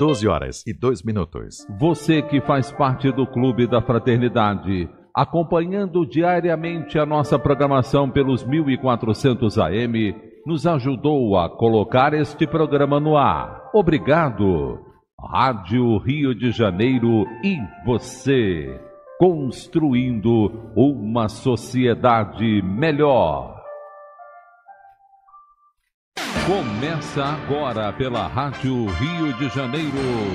12 horas e 2 minutos. Você que faz parte do Clube da Fraternidade, acompanhando diariamente a nossa programação pelos 1400 AM, nos ajudou a colocar este programa no ar. Obrigado. Rádio Rio de Janeiro e você, construindo uma sociedade melhor. Começa agora pela Rádio Rio de Janeiro,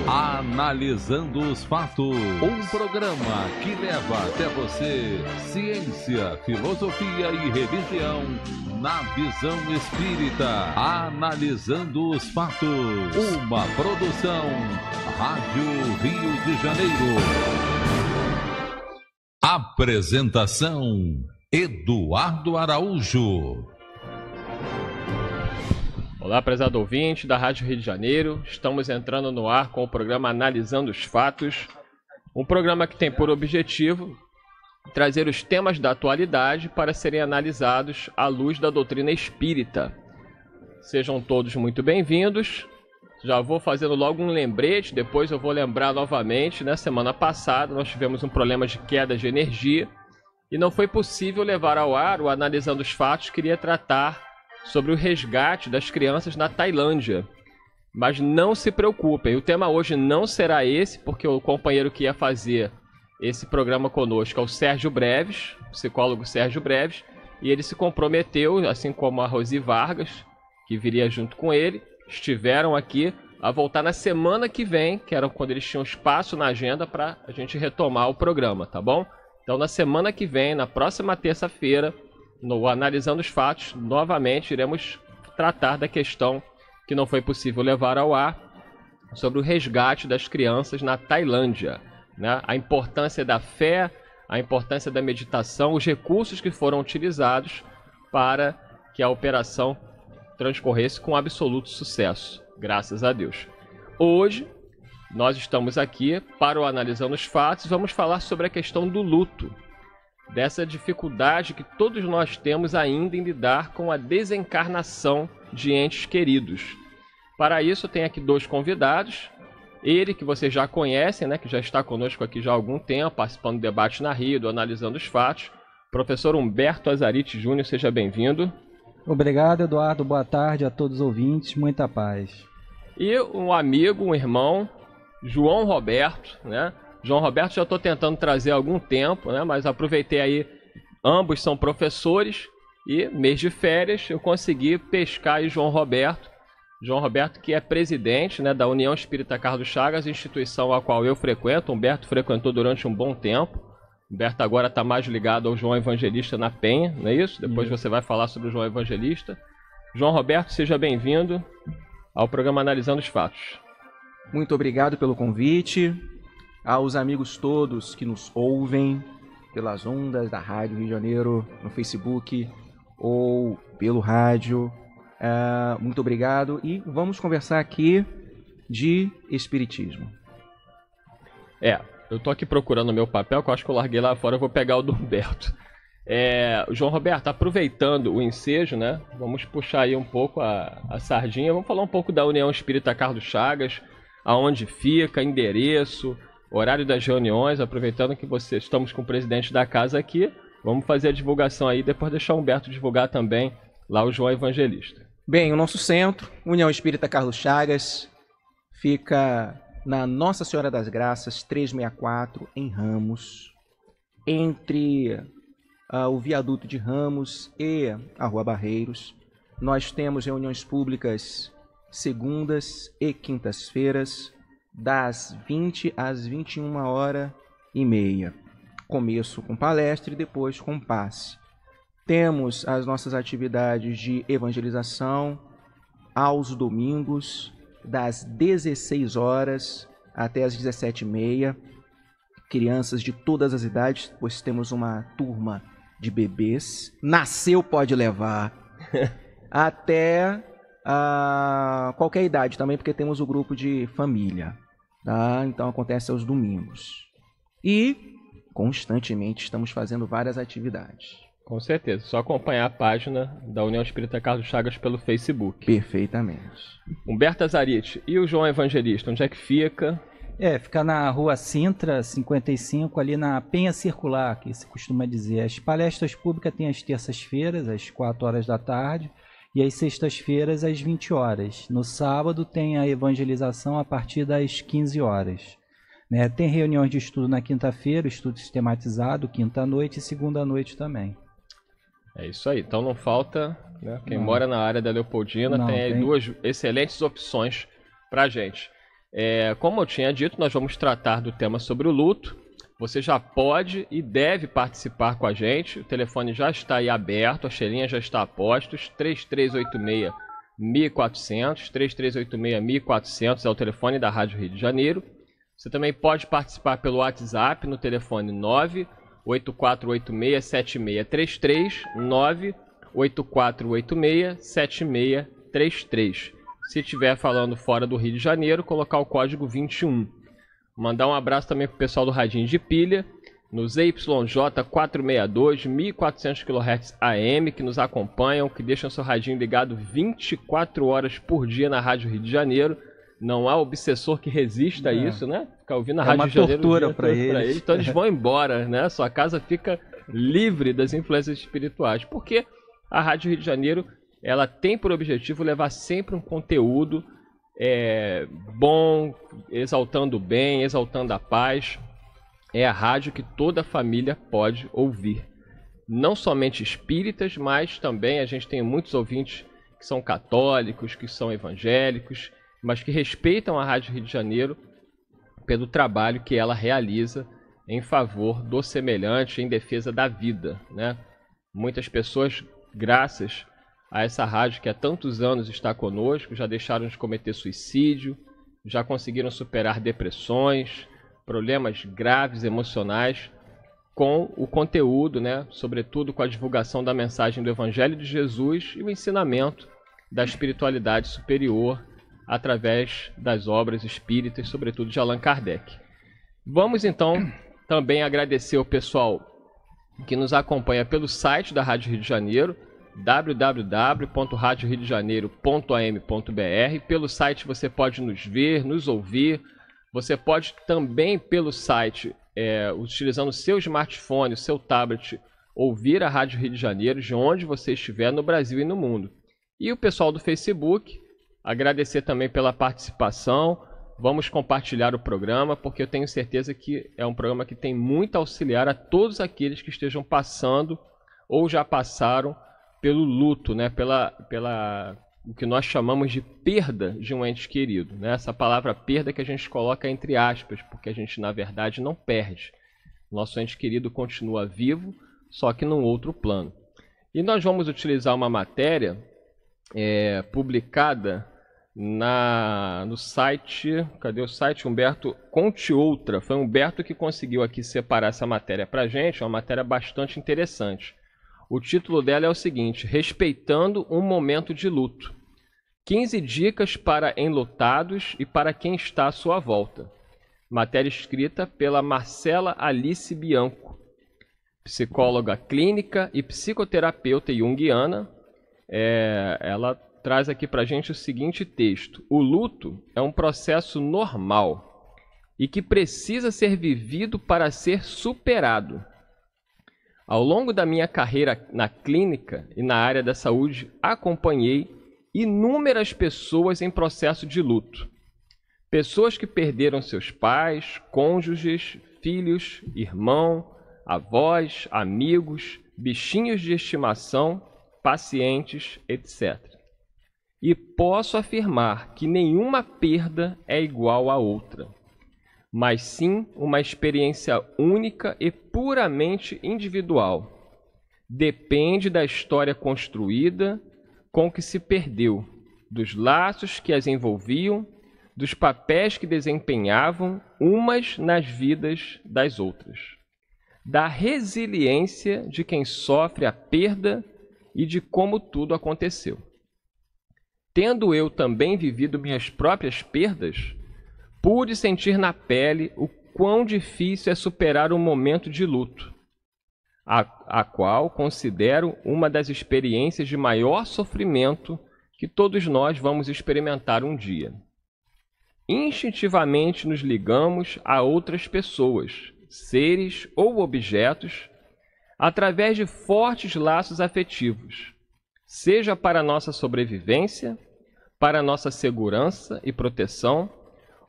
analisando os fatos. Um programa que leva até você ciência, filosofia e religião na visão espírita, analisando os fatos. Uma produção Rádio Rio de Janeiro. Apresentação Eduardo Araújo. Olá, prezado ouvinte da Rádio Rio de Janeiro. Estamos entrando no ar com o programa Analisando os Fatos, um programa que tem por objetivo trazer os temas da atualidade para serem analisados à luz da doutrina espírita. Sejam todos muito bem-vindos. Já vou fazendo logo um lembrete, depois eu vou lembrar novamente. Na semana passada nós tivemos um problema de queda de energia e não foi possível levar ao ar o Analisando os Fatos, queria tratar sobre o resgate das crianças na Tailândia. Mas não se preocupem, o tema hoje não será esse, porque o companheiro que ia fazer esse programa conosco é o Sérgio Breves, psicólogo Sérgio Breves, e ele se comprometeu, assim como a Rosi Vargas, que viria junto com ele, estiveram aqui a voltar na semana que vem, que era quando eles tinham espaço na agenda para a gente retomar o programa, tá bom? Então na semana que vem, na próxima terça-feira, no Analisando os Fatos, novamente iremos tratar da questão que não foi possível levar ao ar sobre o resgate das crianças na Tailândia. Né? A importância da fé, a importância da meditação, os recursos que foram utilizados para que a operação transcorresse com absoluto sucesso, graças a Deus. Hoje, nós estamos aqui para o Analisando os Fatos, vamos falar sobre a questão do luto dessa dificuldade que todos nós temos ainda em lidar com a desencarnação de entes queridos. Para isso, tem aqui dois convidados. Ele, que vocês já conhecem, né, que já está conosco aqui já há algum tempo, participando do debate na Rio, do analisando os fatos. Professor Humberto Azarite Júnior, seja bem-vindo. Obrigado, Eduardo. Boa tarde a todos os ouvintes. Muita paz. E um amigo, um irmão, João Roberto, né? João Roberto já estou tentando trazer há algum tempo, né? Mas aproveitei aí, ambos são professores e mês de férias eu consegui pescar aí João Roberto. João Roberto, que é presidente né, da União Espírita Carlos Chagas, instituição a qual eu frequento, Humberto frequentou durante um bom tempo. Humberto agora está mais ligado ao João Evangelista na Penha, não é isso? Depois você vai falar sobre o João Evangelista. João Roberto, seja bem-vindo ao programa Analisando os Fatos. Muito obrigado pelo convite aos amigos todos que nos ouvem pelas ondas da Rádio Rio de Janeiro, no Facebook ou pelo rádio. Uh, muito obrigado e vamos conversar aqui de Espiritismo. É, eu tô aqui procurando meu papel, que eu acho que eu larguei lá fora, eu vou pegar o do Humberto. É, João Roberto, aproveitando o ensejo, né? Vamos puxar aí um pouco a, a sardinha, vamos falar um pouco da União Espírita Carlos Chagas, aonde fica, endereço, horário das reuniões, aproveitando que você, estamos com o presidente da casa aqui, vamos fazer a divulgação aí, depois deixar o Humberto divulgar também lá o João Evangelista. Bem, o nosso centro, União Espírita Carlos Chagas, fica na Nossa Senhora das Graças 364, em Ramos, entre uh, o viaduto de Ramos e a Rua Barreiros. Nós temos reuniões públicas segundas e quintas-feiras das 20 às 21 hora e meia. Começo com palestra e depois com passe. Temos as nossas atividades de evangelização aos domingos, das 16 horas até as 17h30. Crianças de todas as idades, pois temos uma turma de bebês. Nasceu, pode levar. até a ah, qualquer idade também, porque temos o grupo de família. Tá? Então acontece aos domingos. E constantemente estamos fazendo várias atividades. Com certeza. Só acompanhar a página da União Espírita Carlos Chagas pelo Facebook. Perfeitamente. Humberto Azarite, e o João Evangelista, onde é que fica? É, fica na rua Sintra, 55, ali na Penha Circular, que se costuma dizer. As palestras públicas têm as terças-feiras, às 4 horas da tarde e às sextas-feiras às 20 horas. No sábado tem a evangelização a partir das 15 horas. Né? Tem reuniões de estudo na quinta-feira, estudo sistematizado, quinta-noite e segunda-noite também. É isso aí. Então não falta. Né? Quem não. mora na área da Leopoldina não, tem, tem duas excelentes opções para gente. É, como eu tinha dito, nós vamos tratar do tema sobre o luto. Você já pode e deve participar com a gente. O telefone já está aí aberto, a cheirinha já está a postos. 3386 1400, 3386 1400 é o telefone da Rádio Rio de Janeiro. Você também pode participar pelo WhatsApp no telefone 98486 7633. Se estiver falando fora do Rio de Janeiro, colocar o código 21. Mandar um abraço também pro pessoal do Radinho de Pilha, no ZYJ462, 1400 kHz AM, que nos acompanham, que deixam seu radinho ligado 24 horas por dia na Rádio Rio de Janeiro. Não há obsessor que resista a isso, né? Ficar ouvindo a é Rádio uma Janeiro tortura para eles. eles. Então eles vão embora, né? Sua casa fica livre das influências espirituais. Porque a Rádio Rio de Janeiro, ela tem por objetivo levar sempre um conteúdo é, bom, exaltando o bem, exaltando a paz. É a rádio que toda a família pode ouvir. Não somente espíritas, mas também a gente tem muitos ouvintes que são católicos, que são evangélicos, mas que respeitam a Rádio Rio de Janeiro pelo trabalho que ela realiza em favor do semelhante, em defesa da vida. Né? Muitas pessoas, graças a essa rádio que há tantos anos está conosco, já deixaram de cometer suicídio, já conseguiram superar depressões, problemas graves emocionais com o conteúdo, né, sobretudo com a divulgação da mensagem do Evangelho de Jesus e o ensinamento da espiritualidade superior através das obras espíritas, sobretudo de Allan Kardec. Vamos então também agradecer o pessoal que nos acompanha pelo site da Rádio Rio de Janeiro, www.radioriodejaneiro.am.br. Pelo site você pode nos ver, nos ouvir. Você pode também pelo site, é, utilizando o seu smartphone, o seu tablet, ouvir a Rádio Rio de Janeiro de onde você estiver no Brasil e no mundo. E o pessoal do Facebook, agradecer também pela participação. Vamos compartilhar o programa, porque eu tenho certeza que é um programa que tem muito a auxiliar a todos aqueles que estejam passando ou já passaram pelo luto, né? Pela, pela o que nós chamamos de perda de um ente querido, né? Essa palavra perda que a gente coloca entre aspas, porque a gente na verdade não perde. Nosso ente querido continua vivo, só que num outro plano. E nós vamos utilizar uma matéria é, publicada na no site, cadê o site? Humberto Conte Outra. Foi Humberto que conseguiu aqui separar essa matéria para gente, É uma matéria bastante interessante. O título dela é o seguinte: Respeitando um momento de luto. 15 dicas para enlutados e para quem está à sua volta. Matéria escrita pela Marcela Alice Bianco, psicóloga clínica e psicoterapeuta junguiana. É, ela traz aqui para gente o seguinte texto: O luto é um processo normal e que precisa ser vivido para ser superado. Ao longo da minha carreira na clínica e na área da saúde, acompanhei inúmeras pessoas em processo de luto. Pessoas que perderam seus pais, cônjuges, filhos, irmão, avós, amigos, bichinhos de estimação, pacientes, etc. E posso afirmar que nenhuma perda é igual à outra mas sim uma experiência única e puramente individual. Depende da história construída com que se perdeu, dos laços que as envolviam, dos papéis que desempenhavam umas nas vidas das outras, da resiliência de quem sofre a perda e de como tudo aconteceu. Tendo eu também vivido minhas próprias perdas, pude sentir na pele o quão difícil é superar um momento de luto, a, a qual considero uma das experiências de maior sofrimento que todos nós vamos experimentar um dia. Instintivamente nos ligamos a outras pessoas, seres ou objetos através de fortes laços afetivos, seja para nossa sobrevivência, para nossa segurança e proteção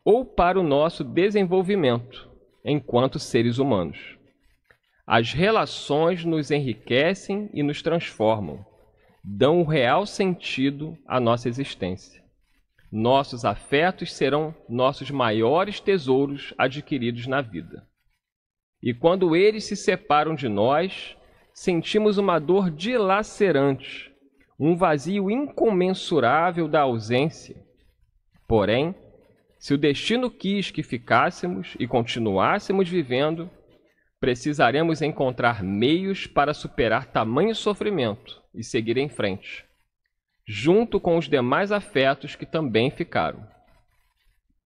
ou para o nosso desenvolvimento enquanto seres humanos. As relações nos enriquecem e nos transformam, dão o real sentido à nossa existência. Nossos afetos serão nossos maiores tesouros adquiridos na vida. E quando eles se separam de nós, sentimos uma dor dilacerante, um vazio incomensurável da ausência. Porém, se o destino quis que ficássemos e continuássemos vivendo, precisaremos encontrar meios para superar tamanho sofrimento e seguir em frente, junto com os demais afetos que também ficaram.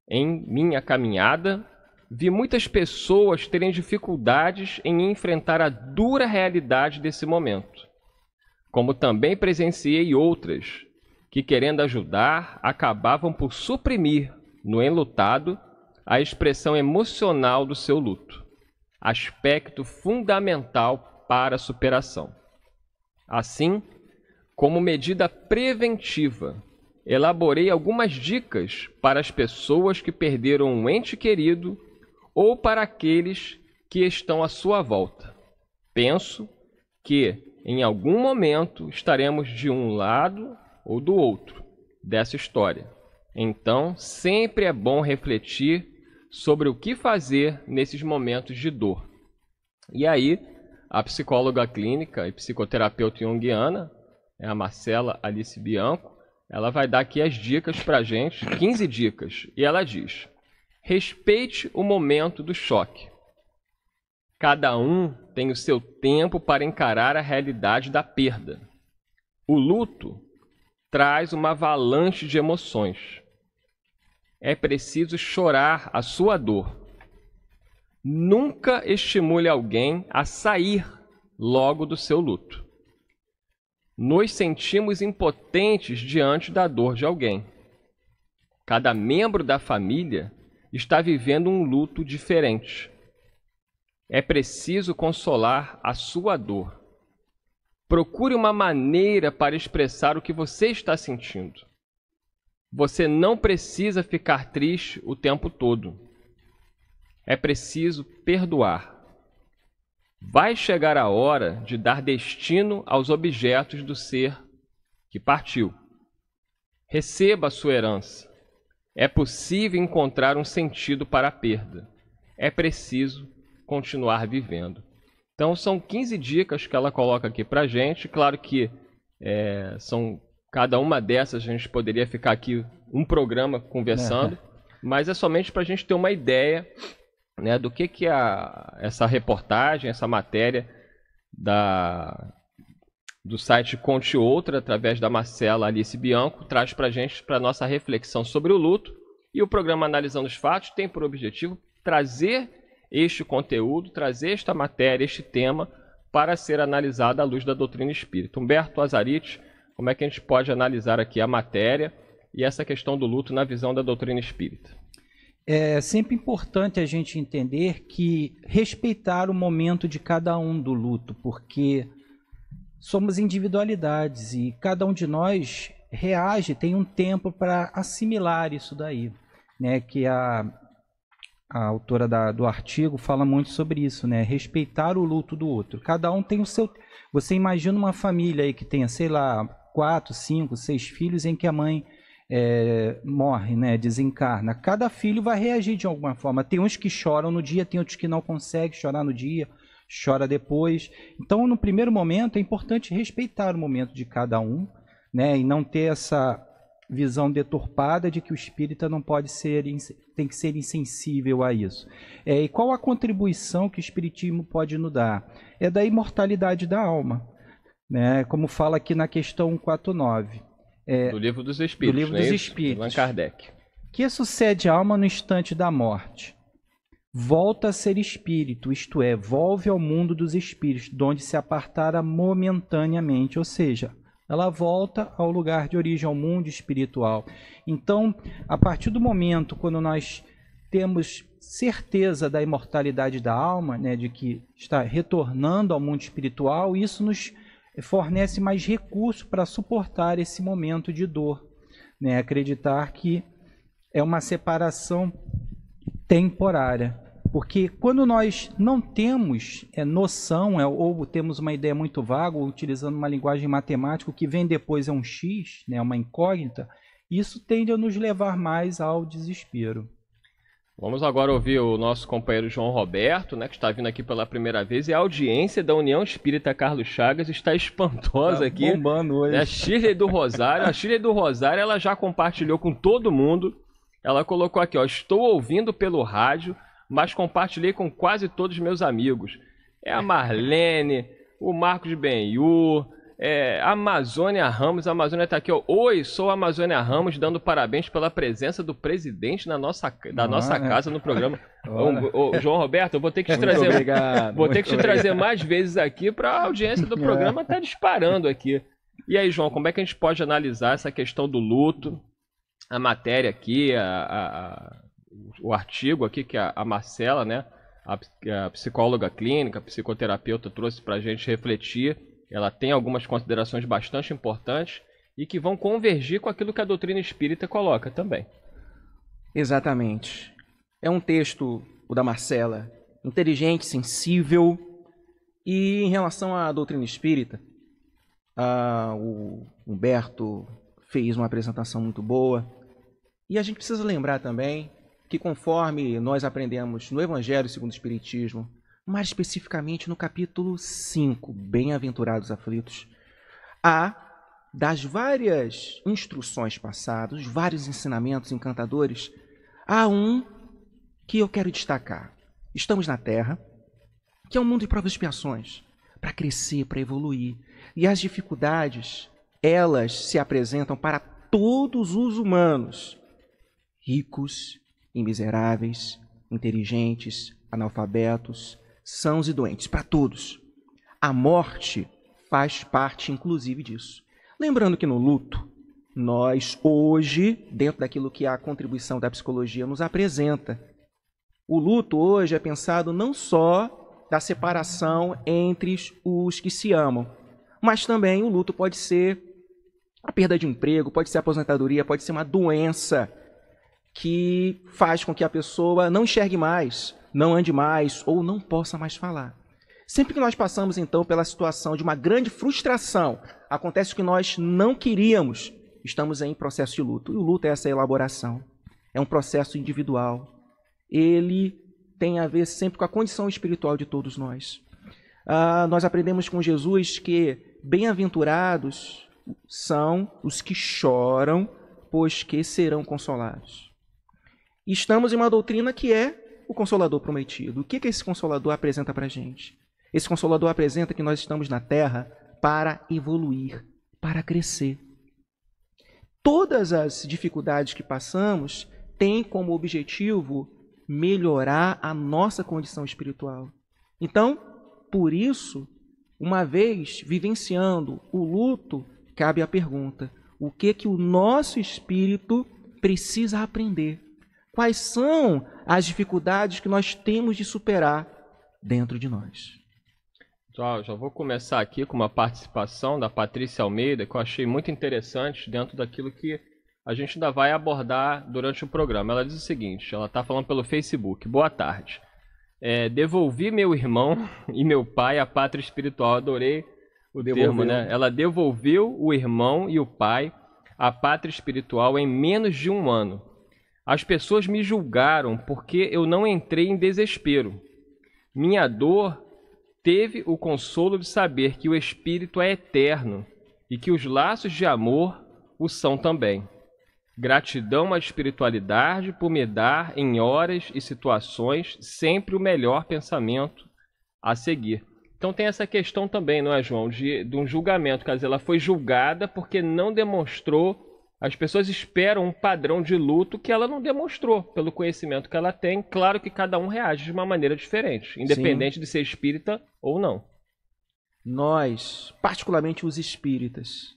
Em minha caminhada, vi muitas pessoas terem dificuldades em enfrentar a dura realidade desse momento, como também presenciei outras que, querendo ajudar, acabavam por suprimir no enlutado a expressão emocional do seu luto, aspecto fundamental para a superação. Assim, como medida preventiva, elaborei algumas dicas para as pessoas que perderam um ente querido ou para aqueles que estão à sua volta. Penso que, em algum momento, estaremos de um lado ou do outro dessa história. Então, sempre é bom refletir sobre o que fazer nesses momentos de dor. E aí, a psicóloga clínica e psicoterapeuta junguiana, né, a Marcela Alice Bianco, ela vai dar aqui as dicas para gente, 15 dicas, e ela diz: respeite o momento do choque. Cada um tem o seu tempo para encarar a realidade da perda. O luto traz uma avalanche de emoções. É preciso chorar a sua dor. Nunca estimule alguém a sair logo do seu luto. Nos sentimos impotentes diante da dor de alguém. Cada membro da família está vivendo um luto diferente. É preciso consolar a sua dor Procure uma maneira para expressar o que você está sentindo. Você não precisa ficar triste o tempo todo. É preciso perdoar. Vai chegar a hora de dar destino aos objetos do ser que partiu. Receba a sua herança. É possível encontrar um sentido para a perda. É preciso continuar vivendo. Então são 15 dicas que ela coloca aqui pra gente. Claro que é, são cada uma dessas a gente poderia ficar aqui um programa conversando, é. mas é somente para a gente ter uma ideia né, do que, que é a, essa reportagem, essa matéria da, do site Conte Outra, através da Marcela Alice Bianco, traz para a gente, para nossa reflexão sobre o luto. E o programa Analisando os Fatos tem por objetivo trazer este conteúdo, trazer esta matéria, este tema, para ser analisada à luz da doutrina espírita. Humberto Azarite, como é que a gente pode analisar aqui a matéria e essa questão do luto na visão da doutrina espírita? É sempre importante a gente entender que respeitar o momento de cada um do luto, porque somos individualidades e cada um de nós reage, tem um tempo para assimilar isso daí, né? Que a a autora da, do artigo fala muito sobre isso, né? Respeitar o luto do outro. Cada um tem o seu. Você imagina uma família aí que tenha, sei lá, quatro, cinco, seis filhos em que a mãe é, morre, né? Desencarna. Cada filho vai reagir de alguma forma. Tem uns que choram no dia, tem outros que não conseguem chorar no dia, chora depois. Então, no primeiro momento, é importante respeitar o momento de cada um, né? E não ter essa visão deturpada de que o espírita não pode ser, tem que ser insensível a isso. É, e qual a contribuição que o espiritismo pode nos dar? É da imortalidade da alma, né? como fala aqui na questão 49. É, do livro dos Espíritos. É do livro né? dos Espíritos. Allan Kardec. Que sucede a alma no instante da morte? Volta a ser espírito, isto é, volve ao mundo dos espíritos, de onde se apartara momentaneamente, ou seja, ela volta ao lugar de origem, ao mundo espiritual. Então, a partir do momento quando nós temos certeza da imortalidade da alma, né, de que está retornando ao mundo espiritual, isso nos fornece mais recurso para suportar esse momento de dor, né? acreditar que é uma separação temporária. Porque quando nós não temos é, noção é, ou temos uma ideia muito vaga, ou utilizando uma linguagem matemática, o que vem depois é um X, né, uma incógnita, isso tende a nos levar mais ao desespero. Vamos agora ouvir o nosso companheiro João Roberto, né, que está vindo aqui pela primeira vez. E a audiência da União Espírita Carlos Chagas está espantosa tá aqui. Bombando hoje. É a Shirley do Rosário. A Shirley do Rosário ela já compartilhou com todo mundo. Ela colocou aqui, ó, estou ouvindo pelo rádio mas compartilhei com quase todos meus amigos. É a Marlene, o Marcos Benhu, é, Amazônia Ramos, a Amazônia tá aqui, ó. Oi, sou a Amazônia Ramos, dando parabéns pela presença do presidente na nossa, da nossa casa no programa. Ô, ô, João Roberto, eu vou ter que te Muito trazer. Obrigado. Vou ter que te obrigado. trazer mais vezes aqui para a audiência do é. programa é. tá disparando aqui. E aí, João, como é que a gente pode analisar essa questão do luto, a matéria aqui, a, a, o artigo aqui que a, a Marcela, né, a, a, psicóloga clínica, a psicoterapeuta, trouxe para a gente refletir. Ela tem algumas considerações bastante importantes e que vão convergir com aquilo que a doutrina espírita coloca também. Exatamente. É um texto, o da Marcela, inteligente, sensível. E em relação à doutrina espírita, a, o Humberto fez uma apresentação muito boa. E a gente precisa lembrar também que, conforme nós aprendemos no Evangelho segundo o Espiritismo, mais especificamente no capítulo 5, Bem-aventurados aflitos, há das várias instruções passadas, vários ensinamentos encantadores, há um que eu quero destacar. Estamos na Terra, que é um mundo de provas e expiações, para crescer, para evoluir. E as dificuldades, elas se apresentam para todos os humanos, ricos em miseráveis, inteligentes, analfabetos, sãos e doentes, para todos. A morte faz parte, inclusive, disso. Lembrando que no luto, nós hoje, dentro daquilo que a contribuição da psicologia nos apresenta, o luto hoje é pensado não só da separação entre os que se amam, mas também o luto pode ser a perda de emprego, pode ser aposentadoria, pode ser uma doença, que faz com que a pessoa não enxergue mais, não ande mais ou não possa mais falar. Sempre que nós passamos então pela situação de uma grande frustração, acontece o que nós não queríamos, estamos em processo de luto. E o luto é essa elaboração, é um processo individual. Ele tem a ver sempre com a condição espiritual de todos nós. Ah, nós aprendemos com Jesus que bem-aventurados são os que choram, pois que serão consolados estamos em uma doutrina que é o Consolador prometido. O que, que esse Consolador apresenta para a gente? Esse Consolador apresenta que nós estamos na Terra para evoluir, para crescer. Todas as dificuldades que passamos têm como objetivo melhorar a nossa condição espiritual. Então, por isso, uma vez vivenciando o luto, cabe a pergunta: o que que o nosso espírito precisa aprender? quais são as dificuldades que nós temos de superar dentro de nós. Já, já vou começar aqui com uma participação da Patrícia Almeida, que eu achei muito interessante dentro daquilo que a gente ainda vai abordar durante o programa. Ela diz o seguinte: ela está falando pelo Facebook. Boa tarde. É, devolvi meu irmão e meu pai à pátria espiritual. Adorei o devolveu. termo, né? Ela devolveu o irmão e o pai à pátria espiritual em menos de um ano. As pessoas me julgaram porque eu não entrei em desespero. Minha dor teve o consolo de saber que o Espírito é eterno e que os laços de amor o são também. Gratidão à espiritualidade por me dar, em horas e situações, sempre o melhor pensamento a seguir. Então tem essa questão também, não é, João, de, de um julgamento. Quer dizer, ela foi julgada porque não demonstrou as pessoas esperam um padrão de luto que ela não demonstrou, pelo conhecimento que ela tem. Claro que cada um reage de uma maneira diferente, independente Sim. de ser espírita ou não. Nós, particularmente os espíritas,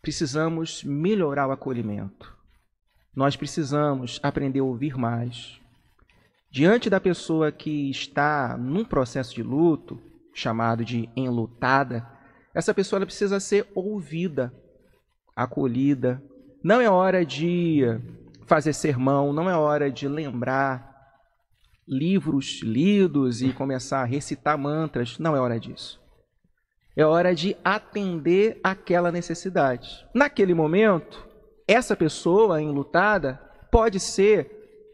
precisamos melhorar o acolhimento. Nós precisamos aprender a ouvir mais. Diante da pessoa que está num processo de luto, chamado de enlutada, essa pessoa precisa ser ouvida, acolhida, não é hora de fazer sermão, não é hora de lembrar livros lidos e começar a recitar mantras. Não é hora disso. É hora de atender aquela necessidade. Naquele momento, essa pessoa enlutada pode ser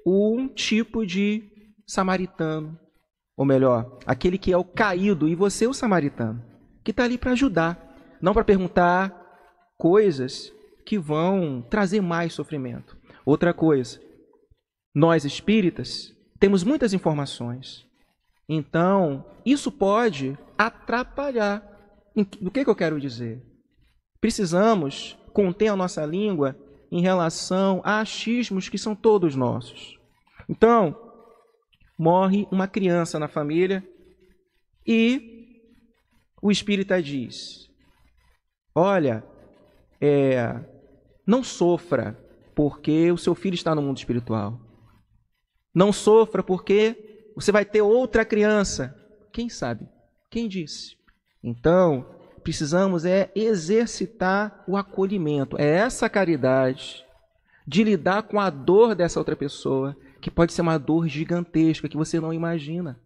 um tipo de samaritano, ou melhor, aquele que é o caído e você o samaritano, que está ali para ajudar, não para perguntar coisas que vão trazer mais sofrimento. Outra coisa, nós espíritas temos muitas informações. Então, isso pode atrapalhar. O que, que eu quero dizer? Precisamos conter a nossa língua em relação a achismos que são todos nossos. Então, morre uma criança na família e o espírita diz: Olha, é, não sofra porque o seu filho está no mundo espiritual. Não sofra porque você vai ter outra criança. Quem sabe? Quem disse? Então, precisamos é exercitar o acolhimento. É essa caridade de lidar com a dor dessa outra pessoa, que pode ser uma dor gigantesca que você não imagina.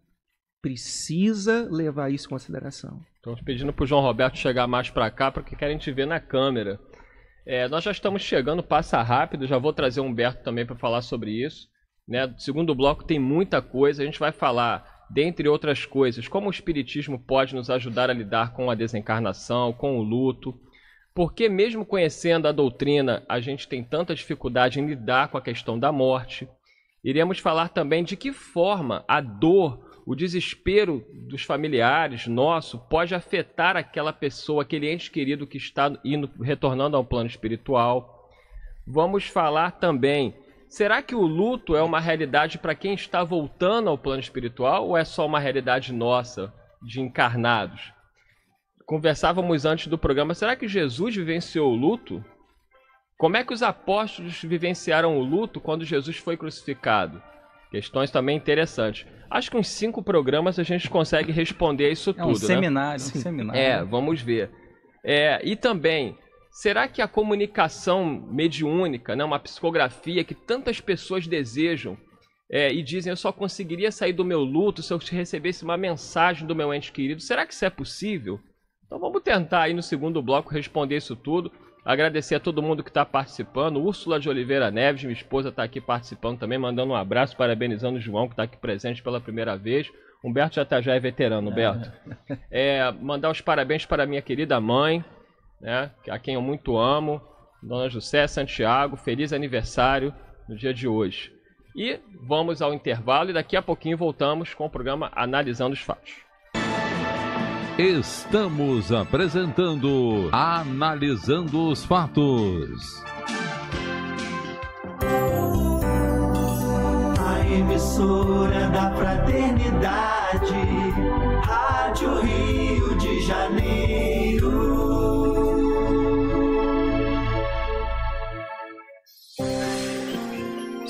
Precisa levar isso em consideração. Estamos pedindo para o João Roberto chegar mais para cá, porque querem te ver na câmera. É, nós já estamos chegando, passa rápido, já vou trazer o Humberto também para falar sobre isso. Né? Segundo bloco tem muita coisa, a gente vai falar, dentre outras coisas, como o Espiritismo pode nos ajudar a lidar com a desencarnação, com o luto, porque mesmo conhecendo a doutrina, a gente tem tanta dificuldade em lidar com a questão da morte. Iremos falar também de que forma a dor o desespero dos familiares nosso pode afetar aquela pessoa, aquele ente querido que está indo, retornando ao plano espiritual. Vamos falar também. Será que o luto é uma realidade para quem está voltando ao plano espiritual ou é só uma realidade nossa de encarnados? Conversávamos antes do programa, será que Jesus vivenciou o luto? Como é que os apóstolos vivenciaram o luto quando Jesus foi crucificado? Questões também interessantes. Acho que uns cinco programas a gente consegue responder isso é tudo. Né? Um seminário, né? um seminário. É, vamos ver. É, e também, será que a comunicação mediúnica, né, uma psicografia que tantas pessoas desejam é, e dizem eu só conseguiria sair do meu luto se eu recebesse uma mensagem do meu ente querido, será que isso é possível? Então vamos tentar aí no segundo bloco responder isso tudo. Agradecer a todo mundo que está participando. Úrsula de Oliveira Neves, minha esposa, está aqui participando também, mandando um abraço, parabenizando o João, que está aqui presente pela primeira vez. Humberto já, tá, já é veterano, Humberto. É, é mandar os parabéns para minha querida mãe, né, a quem eu muito amo, Dona José Santiago. Feliz aniversário no dia de hoje. E vamos ao intervalo e daqui a pouquinho voltamos com o programa Analisando os Fatos. Estamos apresentando Analisando os Fatos. A emissora da fraternidade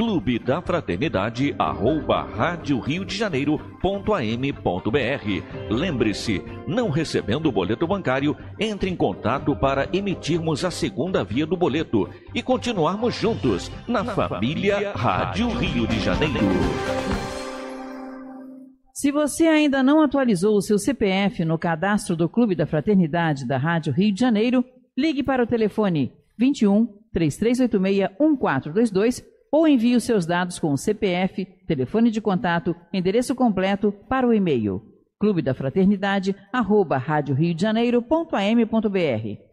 clube da fraternidade arroba rádio Rio de Janeiro ponto AM ponto BR. Lembre-se, não recebendo o boleto bancário, entre em contato para emitirmos a segunda via do boleto e continuarmos juntos na, na família, família Rádio Rio de Janeiro. Se você ainda não atualizou o seu CPF no cadastro do Clube da Fraternidade da Rádio Rio de Janeiro, ligue para o telefone 21 3386 1422 ou envie os seus dados com CPF, telefone de contato, endereço completo para o e-mail clube da fraternidade arroba janeiro.am.br.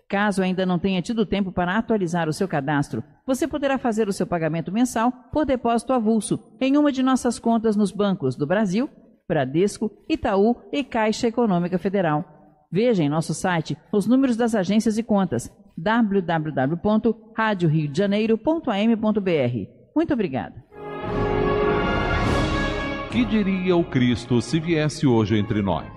Caso ainda não tenha tido tempo para atualizar o seu cadastro, você poderá fazer o seu pagamento mensal por depósito avulso em uma de nossas contas nos bancos do Brasil, Bradesco, Itaú e Caixa Econômica Federal. Veja em nosso site os números das agências e contas www.radioriodejaneiro.am.br muito obrigada. Que diria o Cristo se viesse hoje entre nós?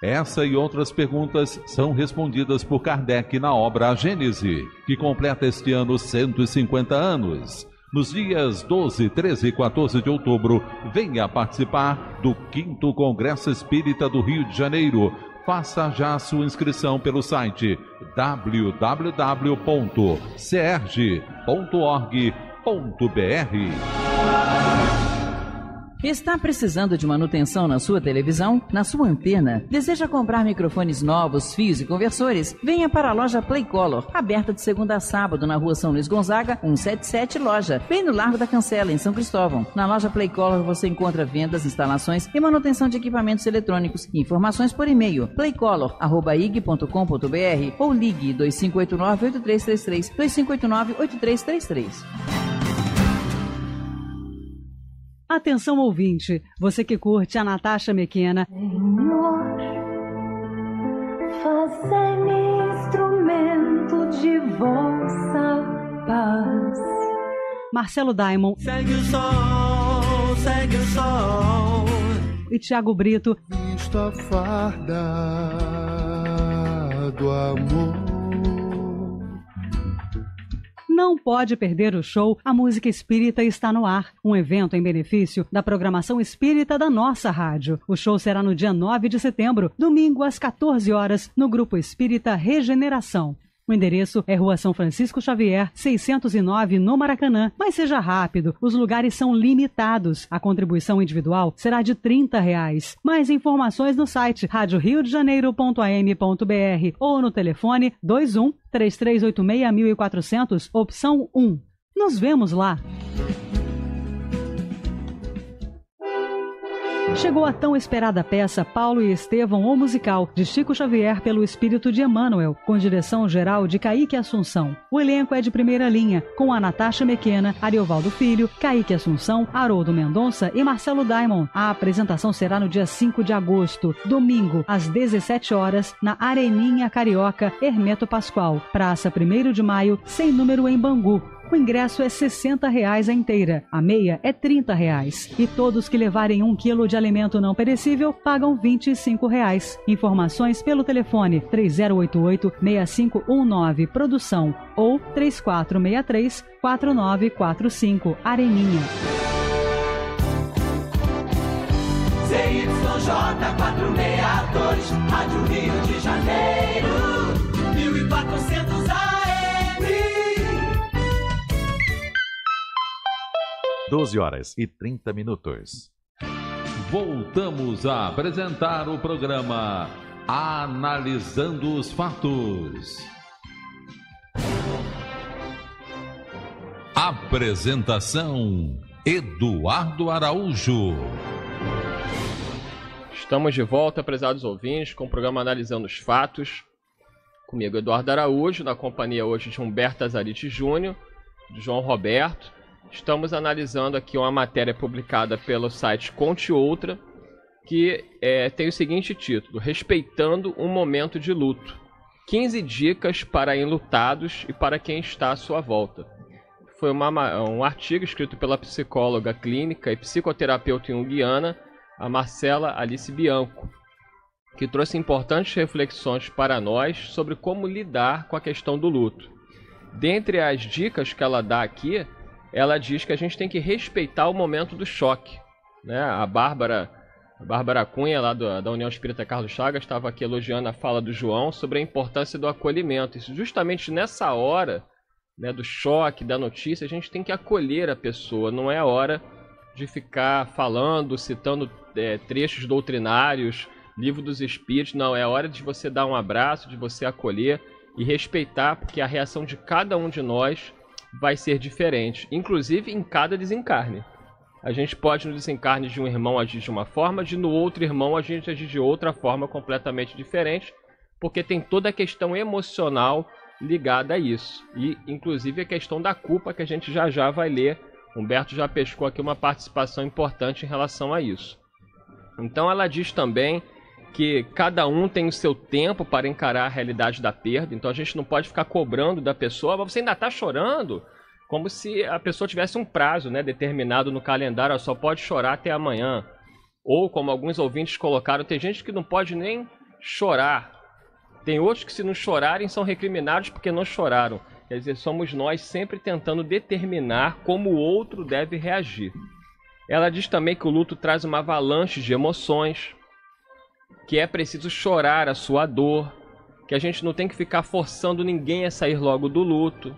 Essa e outras perguntas são respondidas por Kardec na obra A Gênese, que completa este ano 150 anos. Nos dias 12, 13 e 14 de outubro, venha participar do 5 Congresso Espírita do Rio de Janeiro. Faça já sua inscrição pelo site www.serge.org.br br Está precisando de manutenção na sua televisão, na sua antena? Deseja comprar microfones novos, fios e conversores? Venha para a loja Playcolor, aberta de segunda a sábado na rua São Luís Gonzaga, 177 Loja, bem no Largo da Cancela, em São Cristóvão. Na loja Playcolor você encontra vendas, instalações e manutenção de equipamentos eletrônicos. Informações por e-mail playcolor@ig.com.br ou ligue 2589 8333 2589 8333. Atenção ouvinte, você que curte a Natasha Mequena. Senhor, fazei-me instrumento de vossa paz. Marcelo Daimon. Segue o sol, segue o sol. E Tiago Brito. Vista farda do amor não pode perder o show A Música Espírita está no ar, um evento em benefício da programação espírita da nossa rádio. O show será no dia 9 de setembro, domingo às 14 horas, no Grupo Espírita Regeneração. O endereço é Rua São Francisco Xavier, 609, no Maracanã. Mas seja rápido, os lugares são limitados. A contribuição individual será de R$ 30. Reais. Mais informações no site radioriodejaneiro.am.br ou no telefone 21 3386 1400, opção 1. Nos vemos lá! Chegou a tão esperada peça Paulo e Estevão, o musical, de Chico Xavier pelo Espírito de Emmanuel, com direção geral de Kaique Assunção. O elenco é de primeira linha, com a Natasha Mequena, Ariovaldo Filho, Kaique Assunção, Haroldo Mendonça e Marcelo Daimon. A apresentação será no dia 5 de agosto, domingo, às 17 horas, na Areninha Carioca, Hermeto Pascoal, Praça 1 de Maio, sem número em Bangu. O ingresso é R$ reais a inteira, a meia é R$ reais, e todos que levarem um quilo de alimento não perecível pagam R$ reais. Informações pelo telefone 3088-6519 Produção ou 3463-4945 Areninha. ZYJ462, Rádio Rio de Janeiro. 12 horas e 30 minutos. Voltamos a apresentar o programa Analisando os Fatos. Apresentação Eduardo Araújo. Estamos de volta, prezados ouvintes, com o programa Analisando os Fatos. Comigo, Eduardo Araújo, na companhia hoje de Humberto Azarite Júnior, de João Roberto estamos analisando aqui uma matéria publicada pelo site Conte Outra, que é, tem o seguinte título: Respeitando um momento de luto. 15 dicas para enlutados e para quem está à sua volta. Foi uma, um artigo escrito pela psicóloga clínica e psicoterapeuta junguiana, a Marcela Alice Bianco, que trouxe importantes reflexões para nós sobre como lidar com a questão do luto. Dentre as dicas que ela dá aqui ela diz que a gente tem que respeitar o momento do choque. Né? A Bárbara a Bárbara Cunha, lá do, da União Espírita Carlos Chagas, estava aqui elogiando a fala do João sobre a importância do acolhimento. Isso, justamente nessa hora né, do choque, da notícia, a gente tem que acolher a pessoa. Não é hora de ficar falando, citando é, trechos doutrinários, livro dos espíritos. Não, é hora de você dar um abraço, de você acolher e respeitar, porque é a reação de cada um de nós vai ser diferente, inclusive em cada desencarne. A gente pode no desencarne de um irmão agir de uma forma, de no outro irmão a gente agir de outra forma completamente diferente, porque tem toda a questão emocional ligada a isso. E inclusive a questão da culpa que a gente já já vai ler. Humberto já pescou aqui uma participação importante em relação a isso. Então ela diz também que cada um tem o seu tempo para encarar a realidade da perda, então a gente não pode ficar cobrando da pessoa, mas você ainda está chorando? Como se a pessoa tivesse um prazo né, determinado no calendário, só pode chorar até amanhã. Ou, como alguns ouvintes colocaram, tem gente que não pode nem chorar. Tem outros que, se não chorarem, são recriminados porque não choraram. Quer dizer, somos nós sempre tentando determinar como o outro deve reagir. Ela diz também que o luto traz uma avalanche de emoções, que é preciso chorar a sua dor, que a gente não tem que ficar forçando ninguém a sair logo do luto.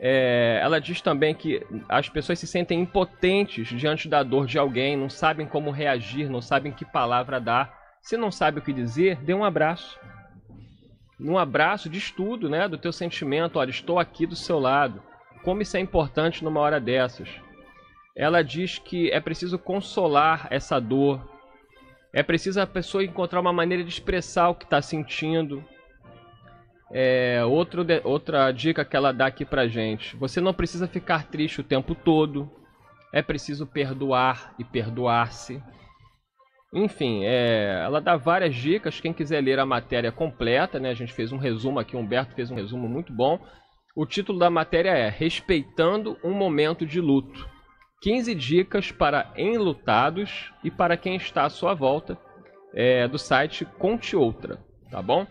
É, ela diz também que as pessoas se sentem impotentes diante da dor de alguém, não sabem como reagir, não sabem que palavra dar. Se não sabe o que dizer, dê um abraço. Um abraço diz tudo, né? Do teu sentimento, olha, estou aqui do seu lado. Como isso é importante numa hora dessas. Ela diz que é preciso consolar essa dor, é preciso a pessoa encontrar uma maneira de expressar o que está sentindo. É, outro de, outra dica que ela dá aqui pra gente. Você não precisa ficar triste o tempo todo. É preciso perdoar e perdoar-se. Enfim, é, ela dá várias dicas. Quem quiser ler a matéria completa, né? A gente fez um resumo aqui, o Humberto fez um resumo muito bom. O título da matéria é Respeitando um Momento de Luto. 15 dicas para enlutados e para quem está à sua volta é, do site Conte Outra, tá bom?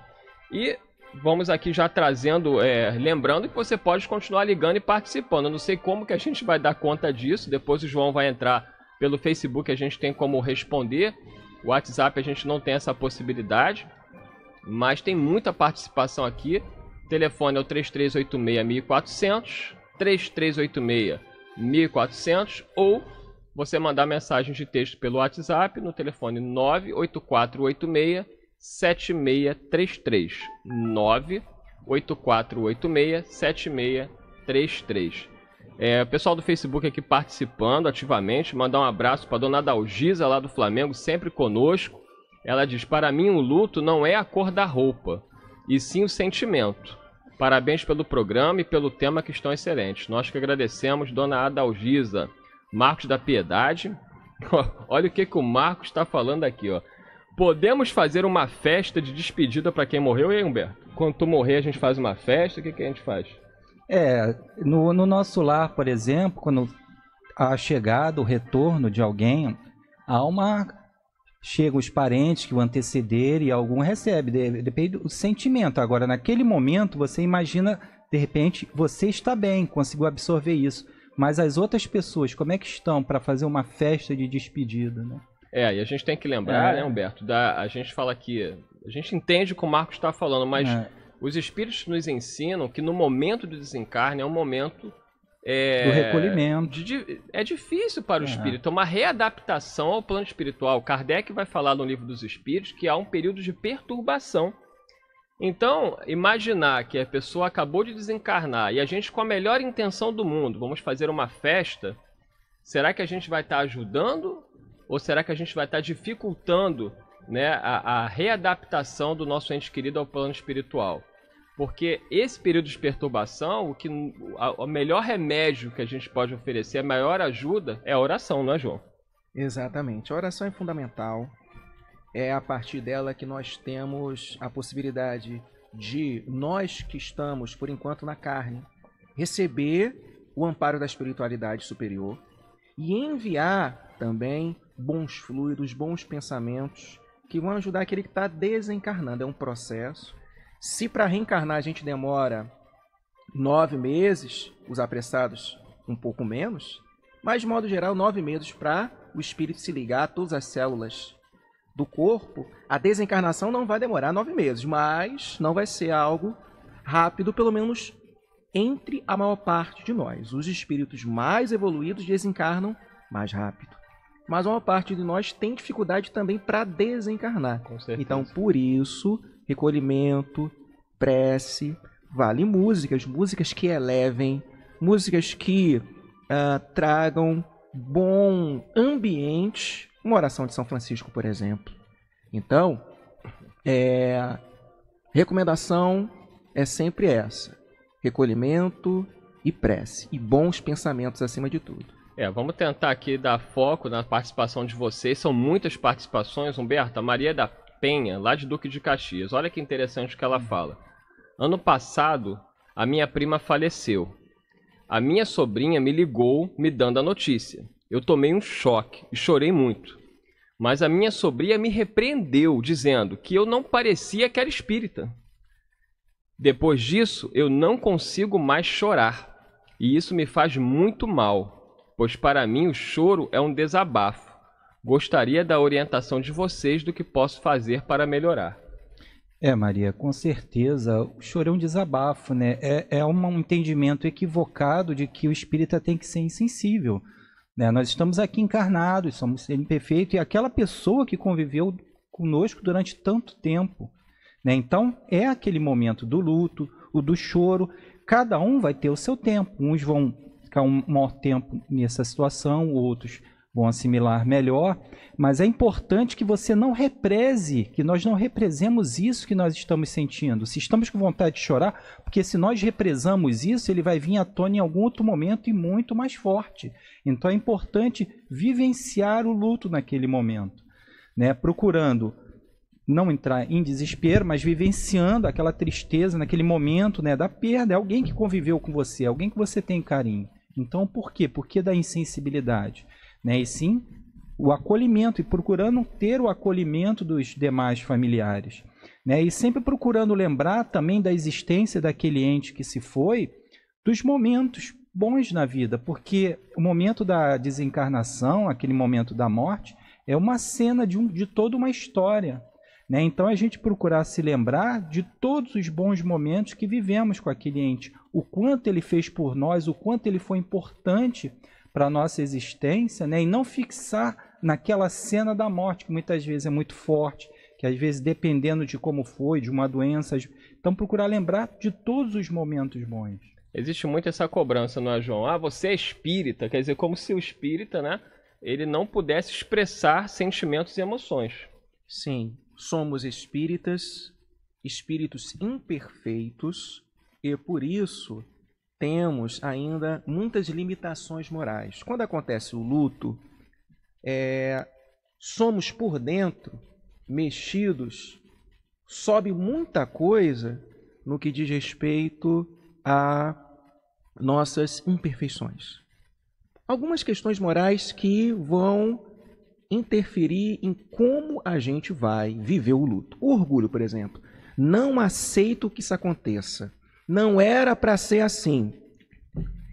E vamos aqui já trazendo, é, lembrando que você pode continuar ligando e participando. Eu não sei como que a gente vai dar conta disso. Depois o João vai entrar pelo Facebook, a gente tem como responder. O WhatsApp a gente não tem essa possibilidade, mas tem muita participação aqui. O telefone é o 3386 1400, 3386 1400 ou você mandar mensagem de texto pelo WhatsApp no telefone 98486 7633 98486 7633 é, pessoal do Facebook aqui participando ativamente, mandar um abraço para dona Dalgisa lá do Flamengo, sempre conosco. Ela diz: "Para mim o luto não é a cor da roupa, e sim o sentimento. Parabéns pelo programa e pelo tema que estão excelentes. Nós que agradecemos, dona Adalgisa, Marcos da Piedade. Olha o que, que o Marcos está falando aqui, ó. Podemos fazer uma festa de despedida para quem morreu, hein, Humberto? Quando tu morrer, a gente faz uma festa? O que, que a gente faz? É, no, no nosso lar, por exemplo, quando a chegada, o retorno de alguém, há uma chegam os parentes que o anteceder e algum recebe, depende do sentimento. Agora, naquele momento, você imagina, de repente, você está bem, conseguiu absorver isso. Mas as outras pessoas, como é que estão para fazer uma festa de despedida, né? É, e a gente tem que lembrar, é. né, Humberto, da, a gente fala aqui, a gente entende o que o Marcos está falando, mas é. os espíritos nos ensinam que no momento do desencarne é um momento é, do recolhimento. De, é difícil para o é. espírito, uma readaptação ao plano espiritual. Kardec vai falar no livro dos espíritos que há um período de perturbação. Então, imaginar que a pessoa acabou de desencarnar e a gente, com a melhor intenção do mundo, vamos fazer uma festa, será que a gente vai estar ajudando ou será que a gente vai estar dificultando né, a, a readaptação do nosso ente querido ao plano espiritual? Porque esse período de perturbação, o que a, o melhor remédio que a gente pode oferecer, a maior ajuda é a oração, não é, João? Exatamente. A oração é fundamental. É a partir dela que nós temos a possibilidade de nós que estamos por enquanto na carne receber o amparo da espiritualidade superior e enviar também bons fluidos, bons pensamentos que vão ajudar aquele que está desencarnando. É um processo se para reencarnar a gente demora nove meses, os apressados um pouco menos, mas de modo geral, nove meses para o espírito se ligar a todas as células do corpo, a desencarnação não vai demorar nove meses, mas não vai ser algo rápido, pelo menos entre a maior parte de nós. Os espíritos mais evoluídos desencarnam mais rápido. Mas a maior parte de nós tem dificuldade também para desencarnar. Então, por isso, recolhimento, prece, vale músicas, músicas que elevem, músicas que uh, tragam bom ambiente. Uma oração de São Francisco, por exemplo. Então, é, recomendação é sempre essa: recolhimento e prece, e bons pensamentos acima de tudo. É, vamos tentar aqui dar foco na participação de vocês. São muitas participações, Humberto. A Maria da Penha, lá de Duque de Caxias. Olha que interessante o que ela fala. Ano passado, a minha prima faleceu. A minha sobrinha me ligou me dando a notícia. Eu tomei um choque e chorei muito. Mas a minha sobrinha me repreendeu, dizendo que eu não parecia que era espírita. Depois disso, eu não consigo mais chorar. E isso me faz muito mal, pois para mim o choro é um desabafo. Gostaria da orientação de vocês do que posso fazer para melhorar. É, Maria, com certeza. O choro é um desabafo, né? É, é um entendimento equivocado de que o espírita tem que ser insensível. Né? Nós estamos aqui encarnados, somos ser imperfeito, e aquela pessoa que conviveu conosco durante tanto tempo. Né? Então, é aquele momento do luto, o do choro. Cada um vai ter o seu tempo. Uns vão ficar um maior tempo nessa situação, outros vão assimilar melhor, mas é importante que você não represe, que nós não represemos isso que nós estamos sentindo. Se estamos com vontade de chorar, porque se nós represamos isso, ele vai vir à tona em algum outro momento e muito mais forte. Então é importante vivenciar o luto naquele momento, né? Procurando não entrar em desespero, mas vivenciando aquela tristeza naquele momento, né, da perda, é alguém que conviveu com você, é alguém que você tem carinho. Então, por quê? Por que da insensibilidade? né? E sim o acolhimento e procurando ter o acolhimento dos demais familiares, né? E sempre procurando lembrar também da existência daquele ente que se foi, dos momentos bons na vida, porque o momento da desencarnação, aquele momento da morte, é uma cena de, um, de toda uma história, né? Então a gente procurar se lembrar de todos os bons momentos que vivemos com aquele ente, o quanto ele fez por nós, o quanto ele foi importante para a nossa existência né? e não fixar naquela cena da morte, que muitas vezes é muito forte, que às vezes, dependendo de como foi, de uma doença. Então, procurar lembrar de todos os momentos bons. Existe muito essa cobrança, não é, João? Ah, você é espírita, quer dizer, como se o espírita, né, ele não pudesse expressar sentimentos e emoções. Sim, somos espíritas, espíritos imperfeitos, e por isso temos ainda muitas limitações morais. Quando acontece o luto, é, somos por dentro mexidos, sobe muita coisa no que diz respeito a nossas imperfeições. Algumas questões morais que vão interferir em como a gente vai viver o luto. O orgulho, por exemplo. Não aceito que isso aconteça. Não era para ser assim.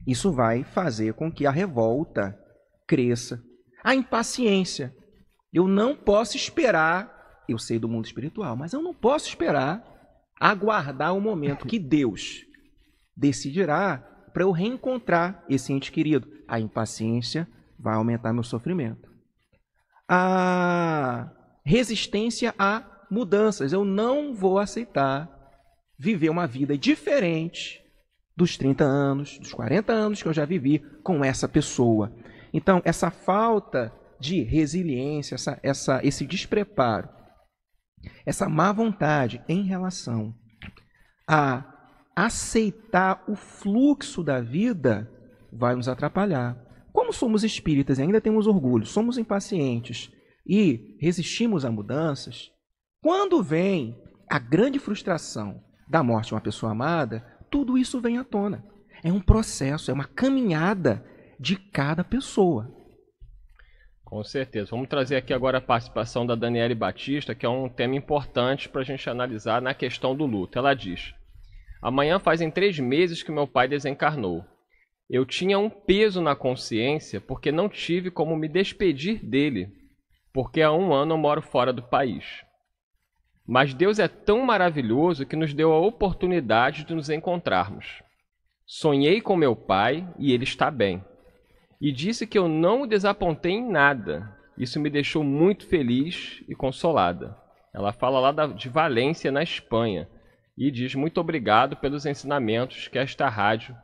Isso vai fazer com que a revolta cresça. A impaciência. Eu não posso esperar. Eu sei do mundo espiritual, mas eu não posso esperar aguardar o momento que Deus decidirá para eu reencontrar esse ente querido. A impaciência vai aumentar meu sofrimento. A resistência a mudanças. Eu não vou aceitar viver uma vida diferente dos 30 anos, dos 40 anos que eu já vivi com essa pessoa. Então, essa falta de resiliência, essa, essa, esse despreparo, essa má vontade em relação a aceitar o fluxo da vida vai nos atrapalhar. Como somos espíritas e ainda temos orgulho, somos impacientes e resistimos a mudanças, quando vem a grande frustração, da morte de uma pessoa amada, tudo isso vem à tona. É um processo, é uma caminhada de cada pessoa. Com certeza. Vamos trazer aqui agora a participação da Daniele Batista, que é um tema importante para a gente analisar na questão do luto. Ela diz: Amanhã fazem três meses que meu pai desencarnou. Eu tinha um peso na consciência porque não tive como me despedir dele, porque há um ano eu moro fora do país. Mas Deus é tão maravilhoso que nos deu a oportunidade de nos encontrarmos. Sonhei com meu pai e ele está bem. E disse que eu não o desapontei em nada. Isso me deixou muito feliz e consolada. Ela fala lá de Valência, na Espanha, e diz muito obrigado pelos ensinamentos que esta rádio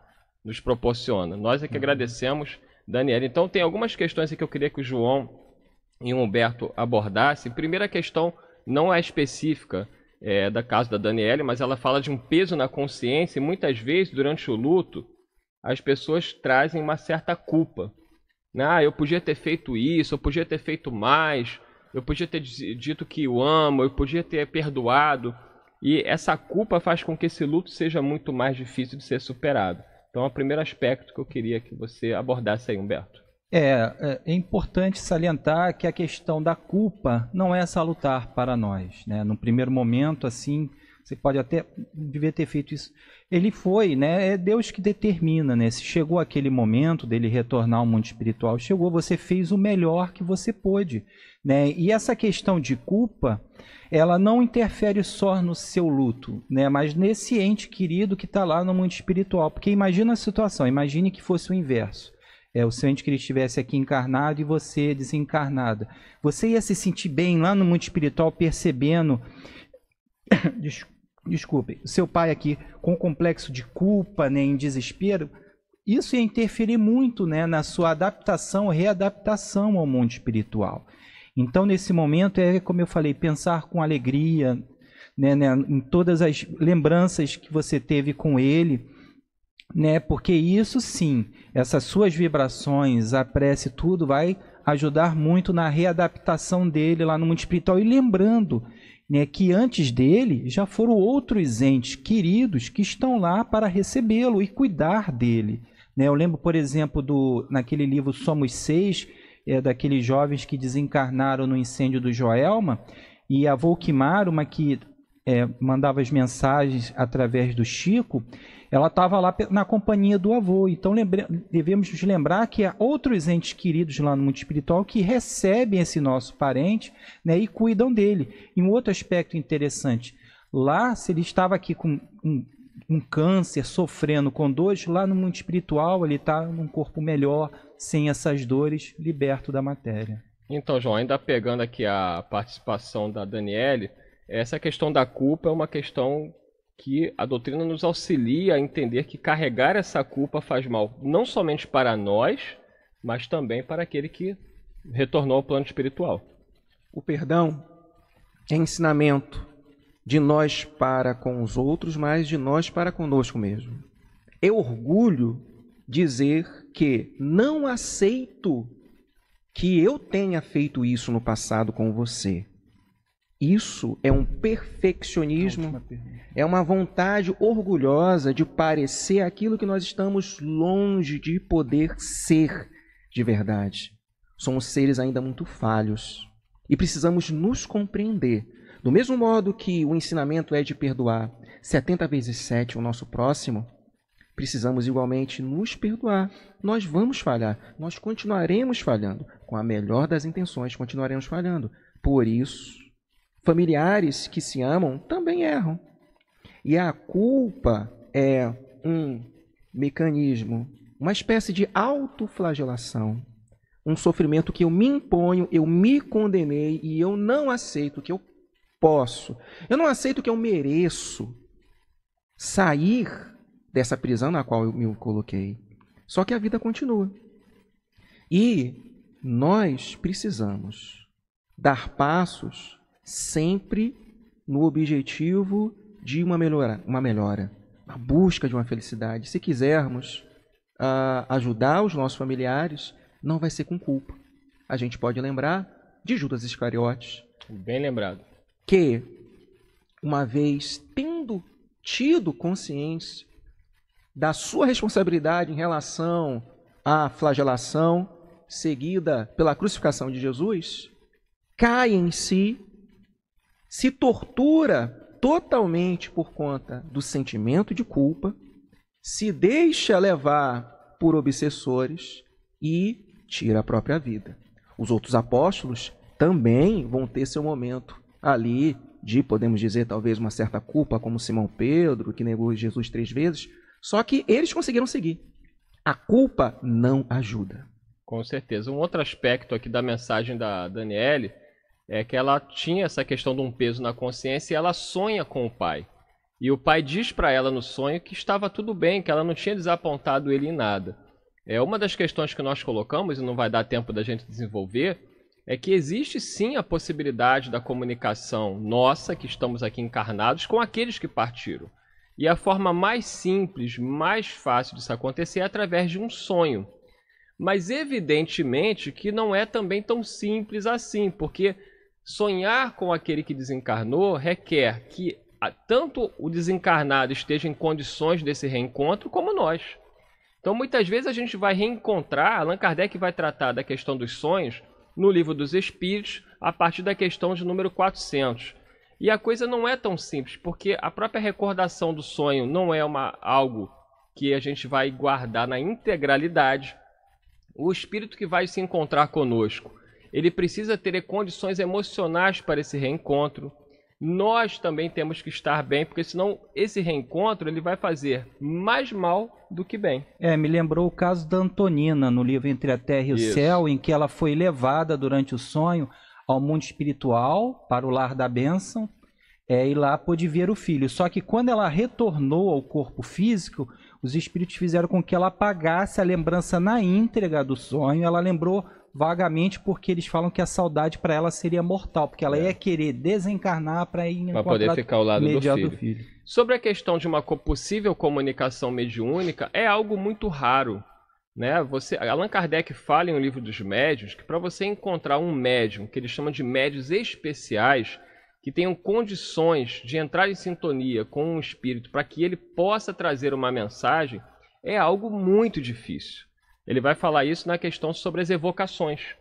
nos proporciona. Nós é que uhum. agradecemos, Daniela. Então, tem algumas questões que eu queria que o João e o Humberto abordassem. Primeira questão não é específica é, da casa da Daniele, mas ela fala de um peso na consciência e muitas vezes durante o luto as pessoas trazem uma certa culpa. Né? Ah, eu podia ter feito isso, eu podia ter feito mais, eu podia ter dito que o amo, eu podia ter perdoado. E essa culpa faz com que esse luto seja muito mais difícil de ser superado. Então, é o primeiro aspecto que eu queria que você abordasse aí, Humberto. É, é, é importante salientar que a questão da culpa não é salutar para nós. Né? No primeiro momento, assim, você pode até devia ter feito isso. Ele foi, né? É Deus que determina, né? Se chegou aquele momento dele retornar ao mundo espiritual, chegou, você fez o melhor que você pôde, né? E essa questão de culpa, ela não interfere só no seu luto, né? Mas nesse ente querido que está lá no mundo espiritual. Porque imagina a situação, imagine que fosse o inverso é, o sonho de que ele estivesse aqui encarnado e você desencarnada. Você ia se sentir bem lá no mundo espiritual, percebendo, desculpe, seu pai aqui com o complexo de culpa, né, em desespero. Isso ia interferir muito né, na sua adaptação, readaptação ao mundo espiritual. Então, nesse momento, é como eu falei, pensar com alegria, né, né, em todas as lembranças que você teve com ele, né? Porque isso sim, essas suas vibrações, a prece, tudo vai ajudar muito na readaptação dele lá no mundo espiritual. E lembrando né, que antes dele já foram outros entes queridos que estão lá para recebê-lo e cuidar dele. Né? Eu lembro, por exemplo, do naquele livro Somos Seis, é, daqueles jovens que desencarnaram no incêndio do Joelma, e a Volkimar, uma que é, mandava as mensagens através do Chico, ela estava lá na companhia do avô. Então lembre, devemos nos lembrar que há outros entes queridos lá no mundo espiritual que recebem esse nosso parente né, e cuidam dele. E um outro aspecto interessante, lá se ele estava aqui com um, um câncer, sofrendo com dores, lá no mundo espiritual ele está num corpo melhor, sem essas dores, liberto da matéria. Então, João, ainda pegando aqui a participação da Daniele, essa questão da culpa é uma questão que a doutrina nos auxilia a entender que carregar essa culpa faz mal não somente para nós, mas também para aquele que retornou ao plano espiritual. O perdão é ensinamento de nós para com os outros, mas de nós para conosco mesmo. é orgulho dizer que não aceito que eu tenha feito isso no passado com você. Isso é um perfeccionismo, é uma vontade orgulhosa de parecer aquilo que nós estamos longe de poder ser de verdade. Somos seres ainda muito falhos e precisamos nos compreender. Do mesmo modo que o ensinamento é de perdoar 70 vezes 7 o nosso próximo, precisamos igualmente nos perdoar. Nós vamos falhar, nós continuaremos falhando. Com a melhor das intenções, continuaremos falhando. Por isso, Familiares que se amam também erram. E a culpa é um mecanismo, uma espécie de autoflagelação, um sofrimento que eu me imponho, eu me condenei e eu não aceito que eu posso. Eu não aceito que eu mereço sair dessa prisão na qual eu me coloquei. Só que a vida continua. E nós precisamos dar passos sempre no objetivo de uma melhora, uma melhora, a busca de uma felicidade. Se quisermos uh, ajudar os nossos familiares, não vai ser com culpa. A gente pode lembrar de Judas Iscariotes. Bem lembrado. Que, uma vez tendo tido consciência da sua responsabilidade em relação à flagelação, seguida pela crucificação de Jesus, cai em si se tortura totalmente por conta do sentimento de culpa, se deixa levar por obsessores e tira a própria vida. Os outros apóstolos também vão ter seu momento ali de, podemos dizer, talvez uma certa culpa, como Simão Pedro, que negou Jesus três vezes, só que eles conseguiram seguir. A culpa não ajuda. Com certeza. Um outro aspecto aqui da mensagem da Daniele é que ela tinha essa questão de um peso na consciência e ela sonha com o pai. E o pai diz para ela no sonho que estava tudo bem, que ela não tinha desapontado ele em nada. É uma das questões que nós colocamos e não vai dar tempo da gente desenvolver é que existe sim a possibilidade da comunicação nossa que estamos aqui encarnados com aqueles que partiram. E a forma mais simples, mais fácil disso acontecer é através de um sonho. Mas evidentemente que não é também tão simples assim, porque Sonhar com aquele que desencarnou requer que tanto o desencarnado esteja em condições desse reencontro, como nós. Então, muitas vezes a gente vai reencontrar, Allan Kardec vai tratar da questão dos sonhos no Livro dos Espíritos, a partir da questão de número 400. E a coisa não é tão simples, porque a própria recordação do sonho não é uma, algo que a gente vai guardar na integralidade. O espírito que vai se encontrar conosco ele precisa ter condições emocionais para esse reencontro. Nós também temos que estar bem, porque senão esse reencontro ele vai fazer mais mal do que bem. É, me lembrou o caso da Antonina no livro Entre a Terra e o Isso. Céu, em que ela foi levada durante o sonho ao mundo espiritual, para o lar da bênção, é, e lá pôde ver o filho. Só que quando ela retornou ao corpo físico, os espíritos fizeram com que ela apagasse a lembrança na íntegra do sonho. Ela lembrou vagamente porque eles falam que a saudade para ela seria mortal, porque ela é. ia querer desencarnar para ir pra poder ficar ao lado do filho. do filho. Sobre a questão de uma possível comunicação mediúnica, é algo muito raro. Né? Você, Allan Kardec fala em um livro dos médiuns que para você encontrar um médium, que ele chama de médios especiais, que tenham condições de entrar em sintonia com o um espírito para que ele possa trazer uma mensagem, é algo muito difícil. Ele vai falar isso na questão sobre as evocações,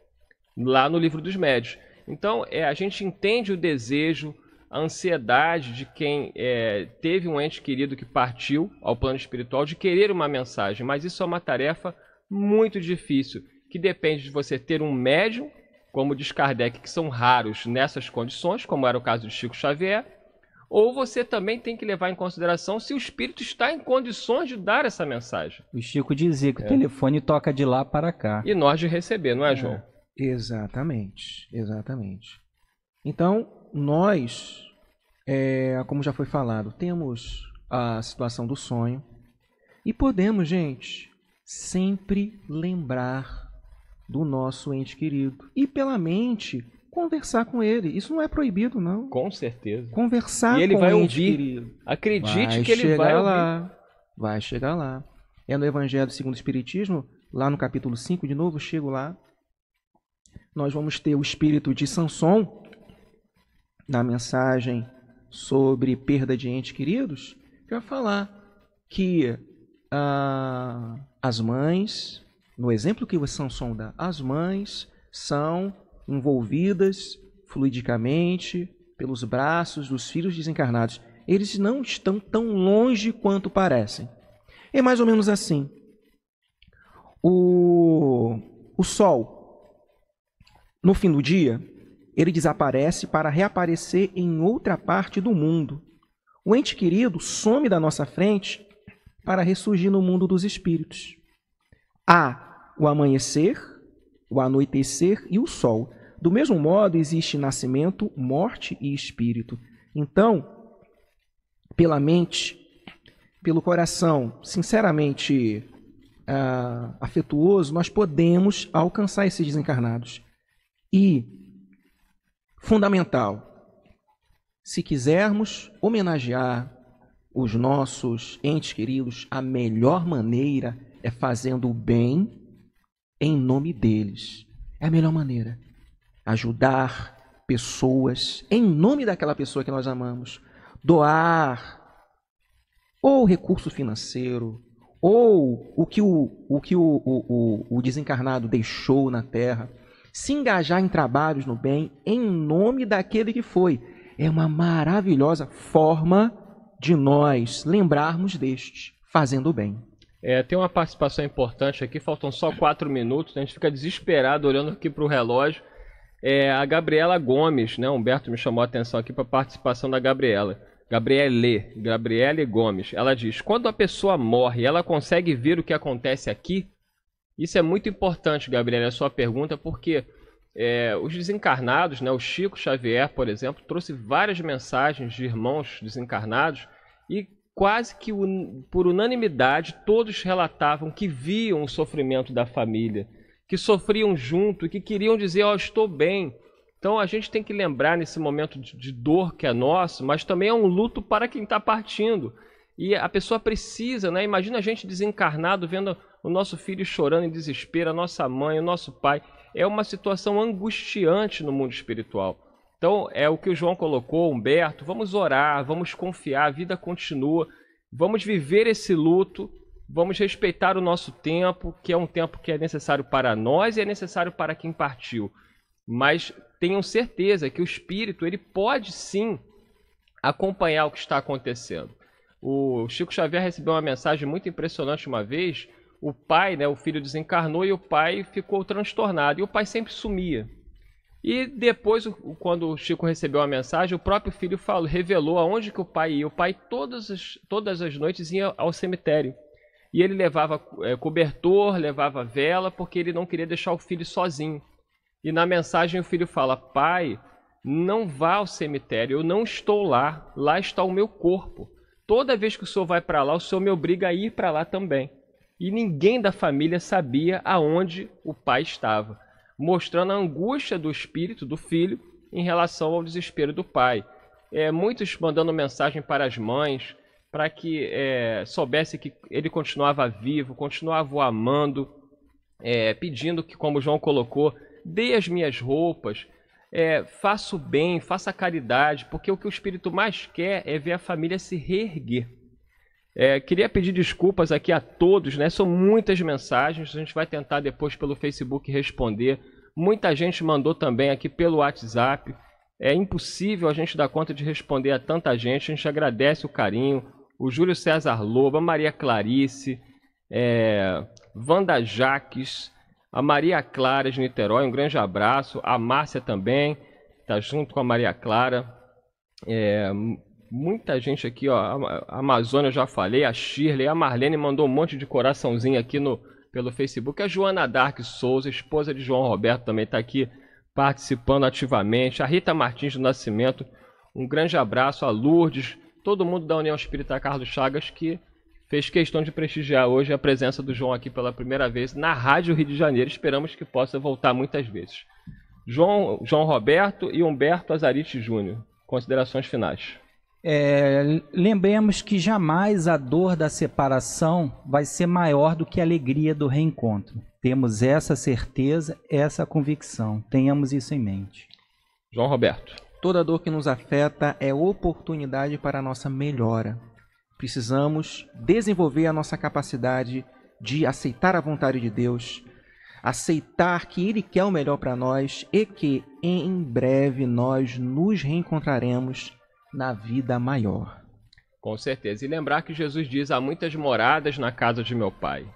lá no livro dos médios. Então, é, a gente entende o desejo, a ansiedade de quem é, teve um ente querido que partiu ao plano espiritual de querer uma mensagem, mas isso é uma tarefa muito difícil, que depende de você ter um médium, como diz Kardec, que são raros nessas condições, como era o caso de Chico Xavier, ou você também tem que levar em consideração se o espírito está em condições de dar essa mensagem. O Chico dizia que é. o telefone toca de lá para cá. E nós de receber, não é, é. João? É. Exatamente, exatamente. Então, nós, é, como já foi falado, temos a situação do sonho e podemos, gente, sempre lembrar do nosso ente querido e pela mente conversar com ele. Isso não é proibido, não. Com certeza. Conversar com ele. E ele vai ouvir. Querido. Acredite vai que ele vai lá. Ouvir. Vai chegar lá. É no Evangelho segundo o Espiritismo, lá no capítulo 5, de novo, chego lá. Nós vamos ter o espírito de Sansão na mensagem sobre perda de entes queridos, que vai falar que ah, as mães, no exemplo que o Sansão dá, as mães são envolvidas fluidicamente pelos braços dos filhos desencarnados, eles não estão tão longe quanto parecem. É mais ou menos assim. O, o Sol, no fim do dia, ele desaparece para reaparecer em outra parte do mundo. O ente querido some da nossa frente para ressurgir no mundo dos espíritos. Há o amanhecer, o anoitecer e o sol. Do mesmo modo, existe nascimento, morte e espírito. Então, pela mente, pelo coração, sinceramente uh, afetuoso, nós podemos alcançar esses desencarnados. E, fundamental, se quisermos homenagear os nossos entes queridos, a melhor maneira é fazendo o bem em nome deles. É a melhor maneira ajudar pessoas em nome daquela pessoa que nós amamos, doar ou recurso financeiro, ou o que o, o, que o, o, o desencarnado deixou na terra, se engajar em trabalhos no bem em nome daquele que foi. É uma maravilhosa forma de nós lembrarmos deste, fazendo o bem. É, tem uma participação importante aqui, faltam só quatro minutos, né? a gente fica desesperado olhando aqui para o relógio. É, a Gabriela Gomes, né? Humberto me chamou a atenção aqui para a participação da Gabriela. Gabriele, Gabriele Gomes. Ela diz: quando a pessoa morre, ela consegue ver o que acontece aqui? Isso é muito importante, Gabriela, a sua pergunta, porque é, os desencarnados, né, o Chico Xavier, por exemplo, trouxe várias mensagens de irmãos desencarnados e quase que un... por unanimidade todos relatavam que viam o sofrimento da família que sofriam junto e que queriam dizer: Ó, oh, estou bem. Então a gente tem que lembrar nesse momento de, dor que é nosso, mas também é um luto para quem está partindo. E a pessoa precisa, né? Imagina a gente desencarnado vendo o nosso filho chorando em desespero, a nossa mãe, o nosso pai. É uma situação angustiante no mundo espiritual. Então, é o que o João colocou, Humberto. Vamos orar, vamos confiar, a vida continua. Vamos viver esse luto Vamos respeitar o nosso tempo, que é um tempo que é necessário para nós e é necessário para quem partiu. Mas tenham certeza que o espírito ele pode sim acompanhar o que está acontecendo. O Chico Xavier recebeu uma mensagem muito impressionante uma vez. O pai, né, o filho desencarnou e o pai ficou transtornado. E o pai sempre sumia. E depois, quando o Chico recebeu a mensagem, o próprio filho falou, revelou aonde que o pai ia. O pai todas as, todas as noites ia ao cemitério e ele levava é, cobertor, levava vela, porque ele não queria deixar o filho sozinho. E na mensagem o filho fala: Pai, não vá ao cemitério, eu não estou lá, lá está o meu corpo. Toda vez que o senhor vai para lá, o senhor me obriga a ir para lá também. E ninguém da família sabia aonde o pai estava, mostrando a angústia do espírito do filho em relação ao desespero do pai. É, muitos mandando mensagem para as mães, para que é, soubesse que ele continuava vivo, continuava o amando, é, pedindo que, como João colocou, dê as minhas roupas, é, faça o bem, faça a caridade, porque o que o Espírito mais quer é ver a família se reerguer. É, queria pedir desculpas aqui a todos, né? São muitas mensagens, a gente vai tentar depois pelo Facebook responder. Muita gente mandou também aqui pelo WhatsApp. É impossível a gente dar conta de responder a tanta gente. A gente agradece o carinho, o Júlio César Lobo, a Maria Clarice, é, Wanda Jaques, a Maria Clara de Niterói, um grande abraço, a Márcia também, está junto com a Maria Clara. É, muita gente aqui, ó, a Amazônia eu já falei, a Shirley, a Marlene mandou um monte de coraçãozinho aqui no pelo Facebook. A Joana Dark Souza, esposa de João Roberto, também está aqui participando ativamente. A Rita Martins do Nascimento, um grande abraço. A Lourdes, todo mundo da União Espírita Carlos Chagas que fez questão de prestigiar hoje a presença do João aqui pela primeira vez na Rádio Rio de Janeiro. Esperamos que possa voltar muitas vezes. João, João Roberto e Humberto Azarite Júnior, considerações finais. É, lembremos que jamais a dor da separação vai ser maior do que a alegria do reencontro. Temos essa certeza, essa convicção. Tenhamos isso em mente. João Roberto. Toda dor que nos afeta é oportunidade para a nossa melhora. Precisamos desenvolver a nossa capacidade de aceitar a vontade de Deus, aceitar que Ele quer o melhor para nós e que em breve nós nos reencontraremos na vida maior. Com certeza. E lembrar que Jesus diz: há muitas moradas na casa de meu Pai.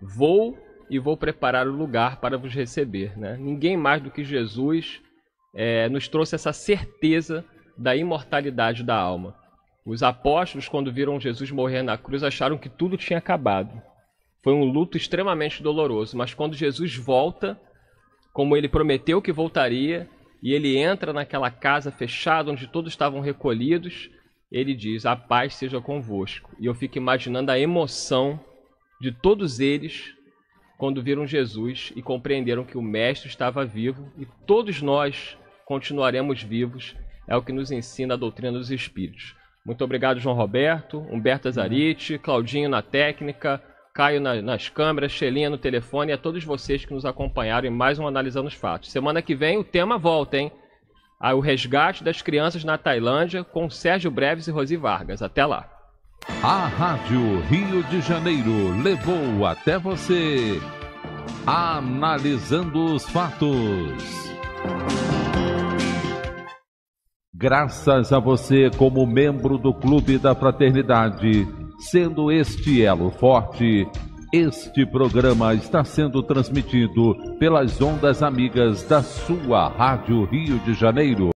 Vou e vou preparar o lugar para vos receber. Né? Ninguém mais do que Jesus é, nos trouxe essa certeza da imortalidade da alma. Os apóstolos, quando viram Jesus morrer na cruz, acharam que tudo tinha acabado. Foi um luto extremamente doloroso, mas quando Jesus volta, como ele prometeu que voltaria, e ele entra naquela casa fechada onde todos estavam recolhidos, ele diz: A paz seja convosco. E eu fico imaginando a emoção de todos eles quando viram Jesus e compreenderam que o Mestre estava vivo e todos nós continuaremos vivos, é o que nos ensina a doutrina dos espíritos. Muito obrigado, João Roberto, Humberto Azarite, Claudinho na técnica, Caio na, nas câmeras, Xelinha no telefone e a todos vocês que nos acompanharam em mais um Analisando os Fatos. Semana que vem o tema volta, hein? Ah, o resgate das crianças na Tailândia com Sérgio Breves e Rosi Vargas. Até lá. A Rádio Rio de Janeiro levou até você Analisando os Fatos. Graças a você, como membro do Clube da Fraternidade, sendo este elo forte, este programa está sendo transmitido pelas ondas amigas da sua Rádio Rio de Janeiro.